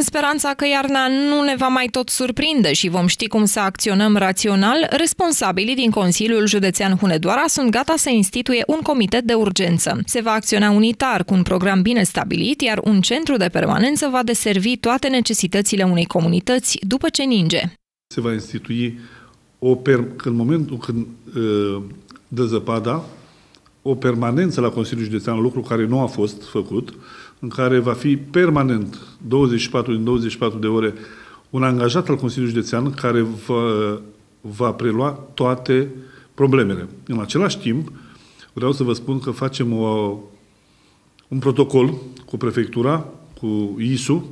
în speranța că iarna nu ne va mai tot surprinde și vom ști cum să acționăm rațional, responsabilii din Consiliul Județean Hunedoara sunt gata să instituie un comitet de urgență. Se va acționa unitar, cu un program bine stabilit, iar un centru de permanență va deservi toate necesitățile unei comunități după ce ninge. Se va institui o per- în momentul când uh, dă zăpada, o permanență la Consiliul Județean, lucru care nu a fost făcut, în care va fi permanent 24 din 24 de ore un angajat al Consiliului Județean care va, va prelua toate problemele. În același timp, vreau să vă spun că facem o, un protocol cu prefectura, cu ISU,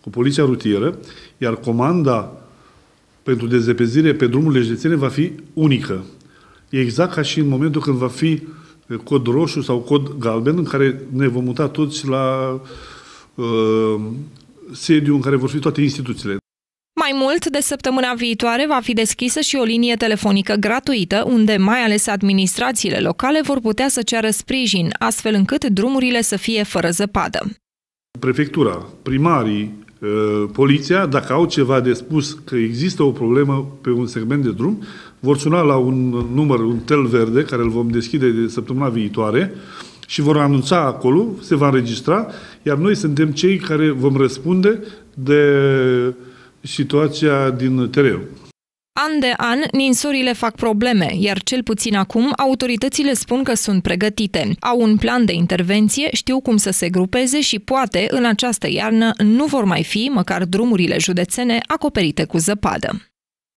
cu poliția rutieră, iar comanda pentru dezepezire pe drumurile județene va fi unică. E exact ca și în momentul când va fi uh, cod roșu sau cod galben, în care ne vom muta toți la uh, sediu în care vor fi toate instituțiile. Mai mult, de săptămâna viitoare va fi deschisă și o linie telefonică gratuită, unde mai ales administrațiile locale vor putea să ceară sprijin, astfel încât drumurile să fie fără zăpadă. Prefectura, primarii, Uh, poliția, dacă au ceva de spus că există o problemă pe un segment de drum, vor suna la un număr, un tel verde, care îl vom deschide de săptămâna viitoare și vor anunța acolo, se va înregistra, iar noi suntem cei care vom răspunde de situația din teren. An de an, ninsorile fac probleme, iar cel puțin acum, autoritățile spun că sunt pregătite. Au un plan de intervenție, știu cum să se grupeze și poate, în această iarnă, nu vor mai fi, măcar drumurile județene, acoperite cu zăpadă.